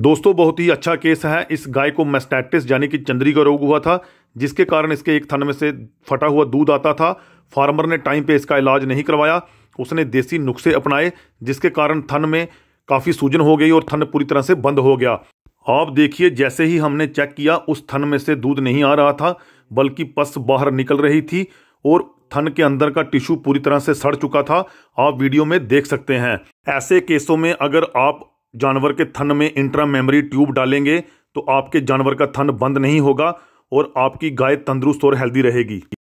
दोस्तों बहुत ही अच्छा केस है इस गाय को मेस्टैटिस यानी कि चंद्री का रोग हुआ था जिसके कारण इसके एक थन में से फटा हुआ दूध आता था फार्मर ने टाइम पे इसका इलाज नहीं करवाया उसने देसी नुस्खे अपनाए जिसके कारण थन में काफ़ी सूजन हो गई और थन पूरी तरह से बंद हो गया आप देखिए जैसे ही हमने चेक किया उस थन में से दूध नहीं आ रहा था बल्कि पस बाहर निकल रही थी और थन के अंदर का टिश्यू पूरी तरह से सड़ चुका था आप वीडियो में देख सकते हैं ऐसे केसों में अगर आप जानवर के थन में इंट्रा मेमोरी ट्यूब डालेंगे तो आपके जानवर का थन बंद नहीं होगा और आपकी गाय तंदुरुस्त और हेल्दी रहेगी